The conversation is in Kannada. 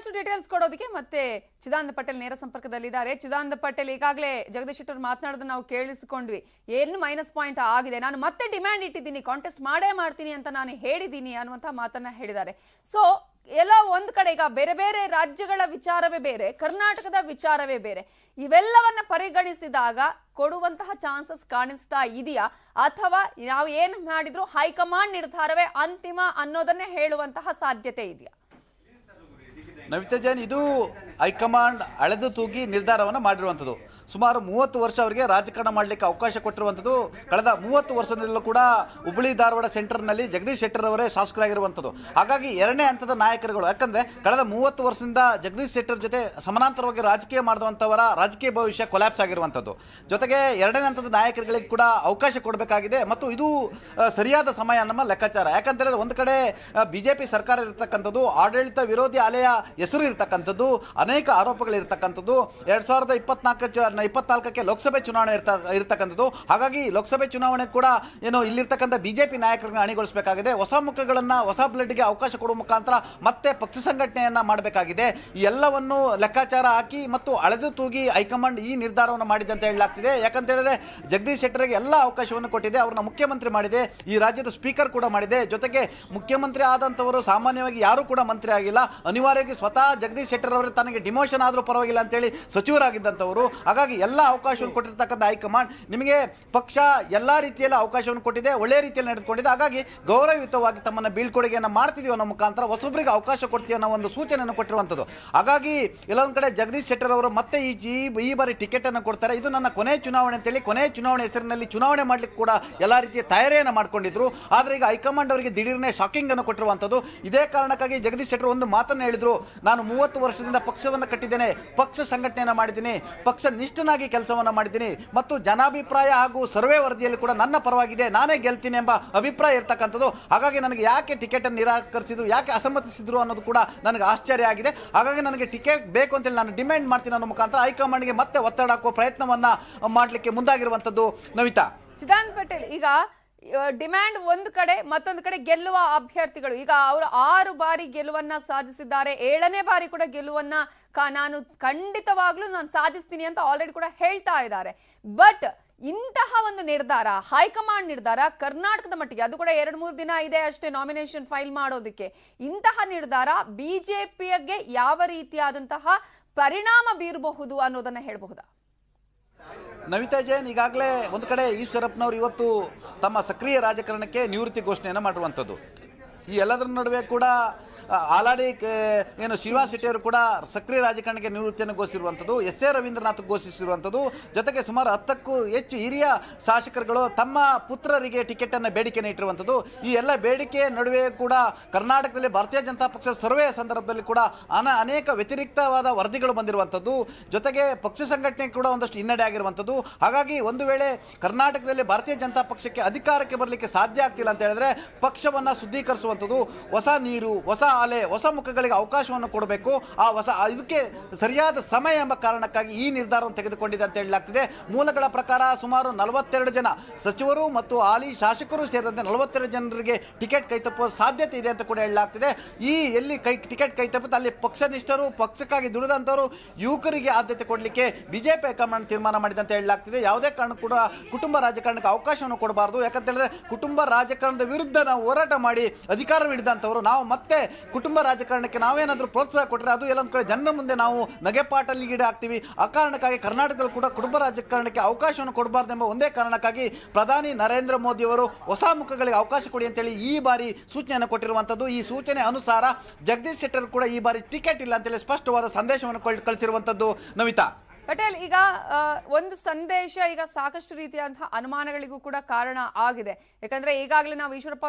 ಇನ್ನಷ್ಟು ಡೀಟೇಲ್ಸ್ ಕೊಡೋದಕ್ಕೆ ಮತ್ತೆ ಚಿದಾನಂದ ಪಟೇಲ್ ನೇರ ಸಂಪರ್ಕದಲ್ಲಿದ್ದಾರೆ ಚಿದಾನಂದ ಪಟೇಲ್ ಈಗಾಗಲೇ ಜಗದೀಶ್ ಶೆಟ್ಟರ್ ಮಾತನಾಡೋದು ನಾವು ಕೇಳಿಸಿಕೊಂಡ್ವಿ ಏನು ಮೈನಸ್ ಪಾಯಿಂಟ್ ಆಗಿದೆ ನಾನು ಮತ್ತೆ ಡಿಮ್ಯಾಂಡ್ ಇಟ್ಟಿದ್ದೀನಿ ಕಾಂಟೆಸ್ಟ್ ಮಾಡೇ ಮಾಡ್ತೀನಿ ಅಂತ ನಾನು ಹೇಳಿದ್ದೀನಿ ಅನ್ನುವಂಥ ಮಾತನ್ನ ಹೇಳಿದ್ದಾರೆ ಸೊ ಎಲ್ಲ ಒಂದ್ ಕಡೆ ಈಗ ಬೇರೆ ಬೇರೆ ರಾಜ್ಯಗಳ ವಿಚಾರವೇ ಬೇರೆ ಕರ್ನಾಟಕದ ವಿಚಾರವೇ ಬೇರೆ ಇವೆಲ್ಲವನ್ನ ಪರಿಗಣಿಸಿದಾಗ ಕೊಡುವಂತಹ ಚಾನ್ಸಸ್ ಕಾಣಿಸ್ತಾ ಇದೆಯಾ ಅಥವಾ ನಾವು ಏನು ಮಾಡಿದ್ರು ಹೈಕಮಾಂಡ್ ನಿರ್ಧಾರವೇ ಅಂತಿಮ ಅನ್ನೋದನ್ನೇ ಹೇಳುವಂತಹ ಸಾಧ್ಯತೆ ಇದೆಯಾ نفتجان يدو ಹೈಕಮಾಂಡ್ ಅಳೆದು ತೂಗಿ ನಿರ್ಧಾರವನ್ನು ಮಾಡಿರುವಂಥದ್ದು ಸುಮಾರು ಮೂವತ್ತು ವರ್ಷ ಅವರಿಗೆ ರಾಜಕಾರಣ ಮಾಡಲಿಕ್ಕೆ ಅವಕಾಶ ಕೊಟ್ಟಿರುವಂಥದ್ದು ಕಳೆದ ಮೂವತ್ತು ವರ್ಷದಲ್ಲೂ ಕೂಡ ಹುಬ್ಬಳ್ಳಿ ಧಾರವಾಡ ಸೆಂಟರ್ನಲ್ಲಿ ಜಗದೀಶ್ ಶೆಟ್ಟರ್ ಅವರೇ ಶಾಸಕರಾಗಿರುವಂಥದ್ದು ಹಾಗಾಗಿ ಎರಡನೇ ಹಂತದ ನಾಯಕರುಗಳು ಯಾಕಂದರೆ ಕಳೆದ ಮೂವತ್ತು ವರ್ಷದಿಂದ ಜಗದೀಶ್ ಶೆಟ್ಟರ್ ಜೊತೆ ಸಮಾನಾಂತರವಾಗಿ ರಾಜಕೀಯ ಮಾಡಿದಂಥವರ ರಾಜಕೀಯ ಭವಿಷ್ಯ ಕೊಲ್ಯಾಪ್ಸ್ ಆಗಿರುವಂಥದ್ದು ಜೊತೆಗೆ ಎರಡನೇ ಹಂತದ ನಾಯಕರುಗಳಿಗೆ ಕೂಡ ಅವಕಾಶ ಕೊಡಬೇಕಾಗಿದೆ ಮತ್ತು ಇದು ಸರಿಯಾದ ಸಮಯ ನಮ್ಮ ಲೆಕ್ಕಾಚಾರ ಯಾಕಂತೇಳಿದ್ರೆ ಒಂದು ಕಡೆ ಬಿಜೆಪಿ ಸರ್ಕಾರ ಇರತಕ್ಕಂಥದ್ದು ಆಡಳಿತ ವಿರೋಧಿ ಅಲೆಯ ಹೆಸರು ಇರತಕ್ಕಂಥದ್ದು ಅನೇಕ ಇರತಕ್ಕಂಥದ್ದು ಎರಡ್ ಸಾವಿರದ ಇಪ್ಪತ್ನಾಲ್ಕು ಇಪ್ಪತ್ನಾಲ್ಕಕ್ಕೆ ಲೋಕಸಭೆ ಚುನಾವಣೆ ಇರ್ತಾ ಇರ್ತಕ್ಕಂಥದ್ದು ಹಾಗಾಗಿ ಲೋಕಸಭೆ ಚುನಾವಣೆ ಕೂಡ ಏನು ಇಲ್ಲಿರ್ತಕ್ಕಂಥ ಬಿಜೆಪಿ ನಾಯಕರನ್ನು ಅಣಿಗೊಳಿಸಬೇಕಾಗಿದೆ ಹೊಸ ಮುಖಗಳನ್ನು ಹೊಸ ಬ್ಲಡ್ಗೆ ಅವಕಾಶ ಕೊಡುವ ಮುಖಾಂತರ ಮತ್ತೆ ಪಕ್ಷ ಸಂಘಟನೆಯನ್ನು ಮಾಡಬೇಕಾಗಿದೆ ಎಲ್ಲವನ್ನು ಲೆಕ್ಕಾಚಾರ ಹಾಕಿ ಮತ್ತು ಅಳೆದು ತೂಗಿ ಹೈಕಮಾಂಡ್ ಈ ನಿರ್ಧಾರವನ್ನು ಮಾಡಿದೆ ಅಂತ ಹೇಳಲಾಗ್ತಿದೆ ಯಾಕಂತ ಹೇಳಿದ್ರೆ ಜಗದೀಶ್ ಶೆಟ್ಟರ್ಗೆ ಎಲ್ಲ ಅವಕಾಶವನ್ನು ಕೊಟ್ಟಿದೆ ಅವ್ರನ್ನ ಮುಖ್ಯಮಂತ್ರಿ ಮಾಡಿದೆ ಈ ರಾಜ್ಯದ ಸ್ಪೀಕರ್ ಕೂಡ ಮಾಡಿದೆ ಜೊತೆಗೆ ಮುಖ್ಯಮಂತ್ರಿ ಆದಂಥವರು ಸಾಮಾನ್ಯವಾಗಿ ಯಾರೂ ಕೂಡ ಮಂತ್ರಿ ಆಗಿಲ್ಲ ಅನಿವಾರ್ಯವಾಗಿ ಸ್ವತಃ ಜಗದೀಶ್ ಶೆಟ್ಟರ್ ಅವರು ತನ್ನ ನನಗೆ ಡಿಮೋಷನ್ ಆದರೂ ಪರವಾಗಿಲ್ಲ ಅಂತೇಳಿ ಸಚಿವರಾಗಿದ್ದಂಥವರು ಹಾಗಾಗಿ ಎಲ್ಲ ಅವಕಾಶವನ್ನು ಕೊಟ್ಟಿರ್ತಕ್ಕಂಥ ಹೈಕಮಾಂಡ್ ನಿಮಗೆ ಪಕ್ಷ ಎಲ್ಲ ರೀತಿಯಲ್ಲಿ ಅವಕಾಶವನ್ನು ಕೊಟ್ಟಿದೆ ಒಳ್ಳೆ ರೀತಿಯಲ್ಲಿ ನಡೆದುಕೊಂಡಿದೆ ಹಾಗಾಗಿ ಗೌರವಯುತವಾಗಿ ತಮ್ಮನ್ನು ಬೀಳ್ಕೊಡುಗೆಯನ್ನು ಮಾಡ್ತಿದೀವಿ ಅನ್ನೋ ಮುಖಾಂತರ ಹೊಸೊಬ್ಬರಿಗೆ ಅವಕಾಶ ಕೊಡ್ತೀವಿ ಅನ್ನೋ ಒಂದು ಸೂಚನೆಯನ್ನು ಕೊಟ್ಟಿರುವಂಥದ್ದು ಹಾಗಾಗಿ ಕೆಲವೊಂದು ಕಡೆ ಜಗದೀಶ್ ಶೆಟ್ಟರ್ ಅವರು ಮತ್ತೆ ಈ ಈ ಬಾರಿ ಟಿಕೆಟನ್ನು ಕೊಡ್ತಾರೆ ಇದು ನನ್ನ ಕೊನೆ ಚುನಾವಣೆ ಅಂತೇಳಿ ಕೊನೆ ಚುನಾವಣೆ ಹೆಸರಿನಲ್ಲಿ ಚುನಾವಣೆ ಮಾಡಲಿಕ್ಕೆ ಕೂಡ ಎಲ್ಲ ರೀತಿಯ ತಯಾರಿಯನ್ನು ಮಾಡ್ಕೊಂಡಿದ್ರು ಆದರೆ ಈಗ ಹೈಕಮಾಂಡ್ ಅವರಿಗೆ ಶಾಕಿಂಗ್ ಅನ್ನು ಕೊಟ್ಟಿರುವಂಥದ್ದು ಇದೇ ಕಾರಣಕ್ಕಾಗಿ ಜಗದೀಶ್ ಶೆಟ್ಟರ್ ಒಂದು ಮಾತನ್ನು ಹೇಳಿದರು ನಾನು ಮೂವತ್ತು ವರ್ಷದಿಂದ ಪಕ್ಷ ಪಕ್ಷವನ್ನು ಕಟ್ಟಿದ್ದೇನೆ ಪಕ್ಷ ಸಂಘಟನೆಯನ್ನು ಮಾಡಿದ್ದೀನಿ ಪಕ್ಷ ನಿಷ್ಠನಾಗಿ ಕೆಲಸವನ್ನು ಮಾಡಿದ್ದೀನಿ ಮತ್ತು ಜನಾಭಿಪ್ರಾಯ ಹಾಗೂ ಸರ್ವೆ ವರದಿಯಲ್ಲಿ ಕೂಡ ನನ್ನ ಪರವಾಗಿದೆ ನಾನೇ ಗೆಲ್ತೀನಿ ಎಂಬ ಅಭಿಪ್ರಾಯ ಇರ್ತಕ್ಕಂಥದ್ದು ಹಾಗಾಗಿ ನನಗೆ ಯಾಕೆ ಟಿಕೆಟನ್ನು ನಿರಾಕರಿಸಿದ್ರು ಯಾಕೆ ಅಸಮ್ಮತಿಸಿದ್ರು ಅನ್ನೋದು ಕೂಡ ನನಗೆ ಆಶ್ಚರ್ಯ ಆಗಿದೆ ಹಾಗಾಗಿ ನನಗೆ ಟಿಕೆಟ್ ಬೇಕು ಅಂತೇಳಿ ನಾನು ಡಿಮ್ಯಾಂಡ್ ಮಾಡ್ತೀನಿ ನನ್ನ ಮುಖಾಂತರ ಹೈಕಮಾಂಡ್ಗೆ ಮತ್ತೆ ಒತ್ತಡ ಹಾಕುವ ಪ್ರಯತ್ನವನ್ನ ಮಾಡಲಿಕ್ಕೆ ಮುಂದಾಗಿರುವಂಥದ್ದು ನವಿತಾ ಚಿದಾನ್ ಪಟೇಲ್ ಈಗ ಡಿಮ್ಯಾಂಡ್ ಒಂದು ಕಡೆ ಮತ್ತೊಂದು ಕಡೆ ಗೆಲ್ಲುವ ಅಭ್ಯರ್ಥಿಗಳು ಈಗ ಅವರು ಆರು ಬಾರಿ ಗೆಲುವನ್ನ ಸಾಧಿಸಿದ್ದಾರೆ ಏಳನೇ ಬಾರಿ ಕೂಡ ಗೆಲುವನ್ನ ನಾನು ಖಂಡಿತವಾಗ್ಲೂ ನಾನು ಸಾಧಿಸ್ತೀನಿ ಅಂತ ಆಲ್ರೆಡಿ ಕೂಡ ಹೇಳ್ತಾ ಇದ್ದಾರೆ ಬಟ್ ಇಂತಹ ಒಂದು ನಿರ್ಧಾರ ಹೈಕಮಾಂಡ್ ನಿರ್ಧಾರ ಕರ್ನಾಟಕದ ಮಟ್ಟಿಗೆ ಅದು ಕೂಡ ಎರಡು ಮೂರು ದಿನ ಇದೆ ಅಷ್ಟೇ ನಾಮಿನೇಷನ್ ಫೈಲ್ ಮಾಡೋದಕ್ಕೆ ಇಂತಹ ನಿರ್ಧಾರ ಬಿಜೆಪಿಗೆ ಯಾವ ರೀತಿಯಾದಂತಹ ಪರಿಣಾಮ ಬೀರಬಹುದು ಅನ್ನೋದನ್ನ ಹೇಳಬಹುದಾ ನವಿತಾ ಜೈನ್ ಈಗಾಗಲೇ ಒಂದು ಕಡೆ ಈಶ್ವರಪ್ಪನವರು ಇವತ್ತು ತಮ್ಮ ಸಕ್ರಿಯ ರಾಜಕಾರಣಕ್ಕೆ ನಿವೃತ್ತಿ ಘೋಷಣೆಯನ್ನು ಮಾಡಿರುವಂಥದ್ದು ಈ ಎಲ್ಲದರ ನಡುವೆ ಕೂಡ ಆಲ್ರೆಡಿ ಏನು ಶಿವಾ ಶೆಟ್ಟಿಯವರು ಕೂಡ ಸಕ್ರಿಯ ರಾಜಕಾರಣಕ್ಕೆ ನಿವೃತ್ತಿಯನ್ನು ಘೋಷಿಸಿರುವಂಥದ್ದು ಎಸ್ ಎ ರವೀಂದ್ರನಾಥ್ ಘೋಷಿಸಿರುವಂಥದ್ದು ಜೊತೆಗೆ ಸುಮಾರು ಹತ್ತಕ್ಕೂ ಹೆಚ್ಚು ಹಿರಿಯ ಶಾಸಕರುಗಳು ತಮ್ಮ ಪುತ್ರರಿಗೆ ಟಿಕೆಟ್ ಅನ್ನು ಬೇಡಿಕೆಯನ್ನು ಇಟ್ಟಿರುವಂಥದ್ದು ಈ ಎಲ್ಲ ಬೇಡಿಕೆ ನಡುವೆ ಕೂಡ ಕರ್ನಾಟಕದಲ್ಲಿ ಭಾರತೀಯ ಜನತಾ ಪಕ್ಷ ಸರ್ವೆ ಸಂದರ್ಭದಲ್ಲಿ ಕೂಡ ಅನೇಕ ವ್ಯತಿರಿಕ್ತವಾದ ವರದಿಗಳು ಬಂದಿರುವಂಥದ್ದು ಜೊತೆಗೆ ಪಕ್ಷ ಸಂಘಟನೆ ಕೂಡ ಒಂದಷ್ಟು ಹಿನ್ನಡೆ ಆಗಿರುವಂಥದ್ದು ಹಾಗಾಗಿ ಒಂದು ವೇಳೆ ಕರ್ನಾಟಕದಲ್ಲಿ ಭಾರತೀಯ ಜನತಾ ಪಕ್ಷಕ್ಕೆ ಅಧಿಕಾರಕ್ಕೆ ಬರಲಿಕ್ಕೆ ಸಾಧ್ಯ ಆಗ್ತಿಲ್ಲ ಅಂತ ಹೇಳಿದ್ರೆ ಪಕ್ಷವನ್ನು ಶುದ್ಧೀಕರಿಸುವಂಥದ್ದು ಹೊಸ ನೀರು ಹೊಸ ಅಲೆ ಹೊಸ ಮುಖಗಳಿಗೆ ಅವಕಾಶವನ್ನು ಕೊಡಬೇಕು ಆ ಹೊಸ ಇದಕ್ಕೆ ಸರಿಯಾದ ಸಮಯ ಎಂಬ ಕಾರಣಕ್ಕಾಗಿ ಈ ನಿರ್ಧಾರವನ್ನು ತೆಗೆದುಕೊಂಡಿದೆ ಅಂತ ಹೇಳಲಾಗ್ತಿದೆ ಮೂಲಗಳ ಪ್ರಕಾರ ಸುಮಾರು ನಲವತ್ತೆರಡು ಜನ ಸಚಿವರು ಮತ್ತು ಹಾಲಿ ಶಾಸಕರು ಸೇರಿದಂತೆ ನಲವತ್ತೆರಡು ಜನರಿಗೆ ಟಿಕೆಟ್ ಕೈತಪ್ಪುವ ಸಾಧ್ಯತೆ ಇದೆ ಅಂತ ಕೂಡ ಹೇಳಲಾಗ್ತಿದೆ ಈ ಎಲ್ಲಿ ಕೈ ಟಿಕೆಟ್ ಕೈತಪ್ಪುತ್ತೆ ಅಲ್ಲಿ ನಿಷ್ಠರು ಪಕ್ಷಕ್ಕಾಗಿ ದುಡಿದಂಥವರು ಯುವಕರಿಗೆ ಆದ್ಯತೆ ಕೊಡಲಿಕ್ಕೆ ಬಿಜೆಪಿ ಹೈಕಮಾಂಡ್ ತೀರ್ಮಾನ ಮಾಡಿದೆ ಅಂತ ಹೇಳಲಾಗ್ತಿದೆ ಯಾವುದೇ ಕಾರಣ ಕೂಡ ಕುಟುಂಬ ರಾಜಕಾರಣಕ್ಕೆ ಅವಕಾಶವನ್ನು ಕೊಡಬಾರ್ದು ಯಾಕಂತ ಹೇಳಿದ್ರೆ ಕುಟುಂಬ ರಾಜಕಾರಣದ ವಿರುದ್ಧ ನಾವು ಹೋರಾಟ ಮಾಡಿ ಅಧಿಕಾರ ಹಿಡಿದಂಥವರು ನಾವು ಮತ್ತೆ ಕುಟುಂಬ ರಾಜಕಾರಣಕ್ಕೆ ನಾವೇನಾದರೂ ಪ್ರೋತ್ಸಾಹ ಕೊಟ್ಟರೆ ಅದು ಎಲ್ಲ ಕಡೆ ಜನರ ಮುಂದೆ ನಾವು ನಗೆಪಾಟಲ್ಲಿ ಈಡಾಗ್ತೀವಿ ಆ ಕಾರಣಕ್ಕಾಗಿ ಕರ್ನಾಟಕದಲ್ಲಿ ಕೂಡ ಕುಟುಂಬ ರಾಜಕಾರಣಕ್ಕೆ ಅವಕಾಶವನ್ನು ಎಂಬ ಒಂದೇ ಕಾರಣಕ್ಕಾಗಿ ಪ್ರಧಾನಿ ನರೇಂದ್ರ ಮೋದಿಯವರು ಹೊಸ ಮುಖಗಳಿಗೆ ಅವಕಾಶ ಕೊಡಿ ಅಂತೇಳಿ ಈ ಬಾರಿ ಸೂಚನೆಯನ್ನು ಕೊಟ್ಟಿರುವಂಥದ್ದು ಈ ಸೂಚನೆ ಅನುಸಾರ ಜಗದೀಶ್ ಶೆಟ್ಟರ್ ಕೂಡ ಈ ಬಾರಿ ಟಿಕೆಟ್ ಇಲ್ಲ ಅಂತೇಳಿ ಸ್ಪಷ್ಟವಾದ ಸಂದೇಶವನ್ನು ಕಳಿಸಿರುವಂಥದ್ದು ನಮಿತಾ ಪಟೇಲ್ ಈಗ ಒಂದು ಸಂದೇಶ ಈಗ ಸಾಕಷ್ಟು ರೀತಿಯಾದಂತಹ ಅನುಮಾನಗಳಿಗೂ ಕೂಡ ಕಾರಣ ಆಗಿದೆ ಯಾಕಂದ್ರೆ ಈಗಾಗಲೇ ನಾವು ಈಶ್ವರಪ್ಪ